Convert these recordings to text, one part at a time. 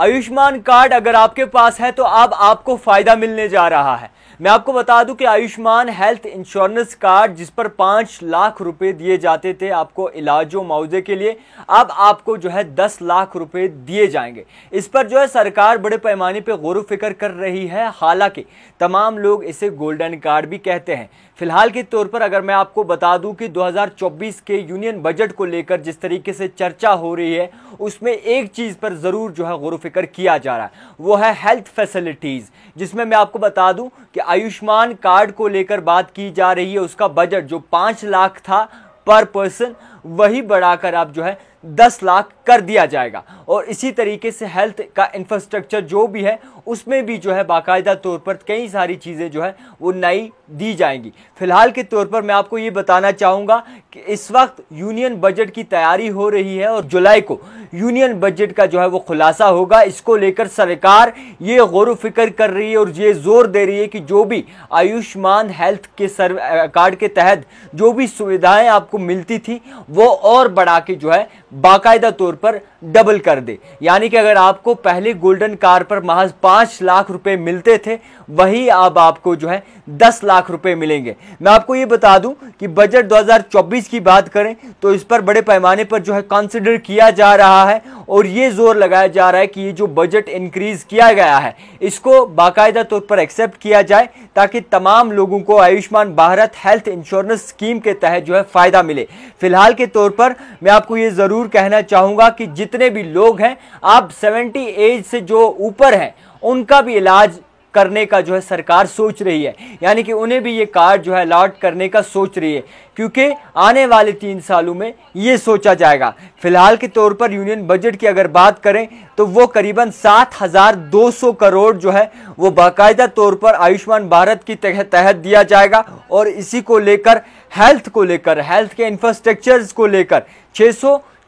Ayushman card अगर आपके पास है तो अब आप आपको फ़ायदा मिलने जा रहा है मैं आपको बता दूं कि आयुष्मान हेल्थ इंश्योरेंस कार्ड जिस पर पांच लाख रुपए दिए जाते थे आपको इलाजो मुआवजे के लिए अब आपको जो है दस लाख रुपए दिए जाएंगे इस पर जो है सरकार बड़े पैमाने पे गौर फिक्र कर रही है हालांकि तमाम लोग इसे गोल्डन कार्ड भी कहते हैं फिलहाल के तौर पर अगर मैं आपको बता दूं कि 2024 के यूनियन बजट को लेकर जिस तरीके से चर्चा हो रही है उसमें एक चीज़ पर ज़रूर जो है गौर फिक्र किया जा रहा है वो है हेल्थ फैसिलिटीज़ जिसमें मैं आपको बता दूं कि आयुष्मान कार्ड को लेकर बात की जा रही है उसका बजट जो पाँच लाख था पर पर्सन वही बढ़ाकर आप जो है दस लाख कर दिया जाएगा और इसी तरीके से हेल्थ का इंफ्रास्ट्रक्चर जो भी है उसमें भी जो है बाकायदा तौर पर कई सारी चीज़ें जो है वो नई दी जाएंगी फ़िलहाल के तौर पर मैं आपको ये बताना चाहूँगा कि इस वक्त यूनियन बजट की तैयारी हो रही है और जुलाई को यूनियन बजट का जो है वो खुलासा होगा इसको लेकर सरकार ये गौर फिक्र कर रही है और ये ज़ोर दे रही है कि जो भी आयुष्मान हेल्थ के सर्व कार्ड के तहत जो भी सुविधाएँ आपको मिलती थी वो और बढ़ा के जो है बाकायदा तौर पर डबल कर दे यानी कि अगर आपको पहले गोल्डन कार पर महज पाँच लाख रुपए मिलते थे वही अब आपको जो है दस लाख रुपए मिलेंगे मैं आपको ये बता दूं कि बजट 2024 की बात करें तो इस पर बड़े पैमाने पर जो है कंसिडर किया जा रहा है और ये जोर लगाया जा रहा है कि ये जो बजट इंक्रीज़ किया गया है इसको बाकायदा तौर पर एक्सेप्ट किया जाए ताकि तमाम लोगों को Ayushman Bharat health insurance scheme के तहत जो है फ़ायदा मिले फिलहाल के तौर पर मैं आपको ये ज़रूर ज़रूर कहना चाहूंगा कि जितने भी लोग हैं आप 70 एज से जो ऊपर हैं उनका भी इलाज करने का जो है सरकार सोच रही है यानी कि उन्हें भी ये कार्ड जो है अलाट करने का सोच रही है क्योंकि आने वाले तीन सालों में ये सोचा जाएगा फिलहाल के तौर पर यूनियन बजट की अगर बात करें तो वो करीबन सात हज़ार दो सौ करोड़ जो है वो बाकायदा तौर पर आयुष्मान भारत की तह तहत दिया जाएगा और इसी को लेकर हेल्थ को लेकर हेल्थ के इंफ्रास्ट्रक्चर को लेकर छः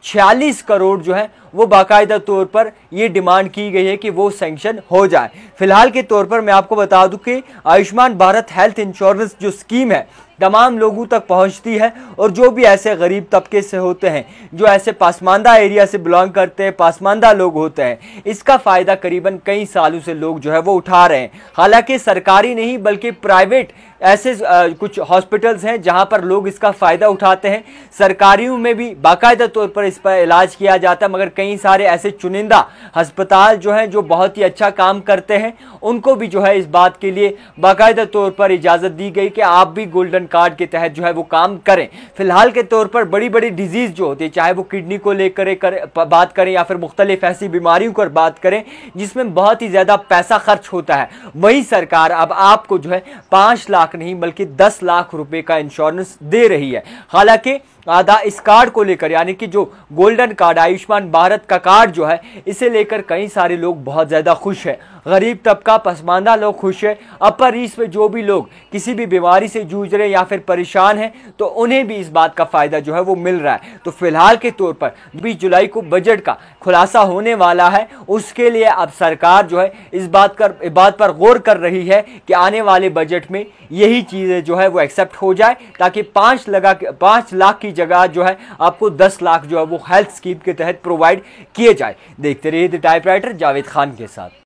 छियालीस करोड़ जो है वो बाकायदा तौर पर ये डिमांड की गई है कि वो सेंक्शन हो जाए फिलहाल के तौर पर मैं आपको बता दूं कि आयुष्मान भारत हेल्थ इंश्योरेंस जो स्कीम है तमाम लोगों तक पहुंचती है और जो भी ऐसे गरीब तबके से होते हैं जो ऐसे पासमानदा एरिया से बिलोंग करते हैं पासमानदा लोग होते हैं इसका फ़ायदा करीबन कई सालों से लोग जो है वो उठा रहे हैं हालांकि सरकारी नहीं बल्कि प्राइवेट ऐसे कुछ हॉस्पिटल्स हैं जहां पर लोग इसका फ़ायदा उठाते हैं सरकारियों में भी बाकायदा तौर पर इस पर इलाज किया जाता है मगर कई कई सारे ऐसे चुनिंदा अस्पताल जो हैं जो बहुत ही अच्छा काम करते हैं उनको भी जो है इस बात के लिए बाकायदा तौर पर इजाज़त दी गई कि आप भी गोल्डन कार्ड के तहत जो है वो काम करें फिलहाल के तौर पर बड़ी बड़ी डिजीज़ जो होती है चाहे वो किडनी को लेकर कर, बात करें या फिर मुख्तलिफ ऐसी बीमारियों पर बात करें जिसमें बहुत ही ज़्यादा पैसा खर्च होता है वही सरकार अब आपको जो है पाँच लाख नहीं बल्कि दस लाख रुपये का इंश्योरेंस दे रही है हालांकि आधा इस कार्ड को लेकर यानी कि जो गोल्डन कार्ड आयुष्मान भारत का कार्ड जो है इसे लेकर कई सारे लोग बहुत ज़्यादा खुश हैं गरीब तबका पसमानदा लोग खुश है अपर ईस्ट में जो भी लोग किसी भी बीमारी से जूझ रहे हैं या फिर परेशान हैं तो उन्हें भी इस बात का फ़ायदा जो है वो मिल रहा है तो फिलहाल के तौर पर बीस जुलाई को बजट का खुलासा होने वाला है उसके लिए अब सरकार जो है इस बात कर बात पर गौर कर रही है कि आने वाले बजट में यही चीज़ें जो है वो एक्सेप्ट हो जाए ताकि पाँच लगा पाँच लाख की जगह जो है आपको दस लाख जो है वो हेल्थ स्कीम के तहत प्रोवाइड किए जाए देखते रहिए द टाइपराइटर जावेद खान के साथ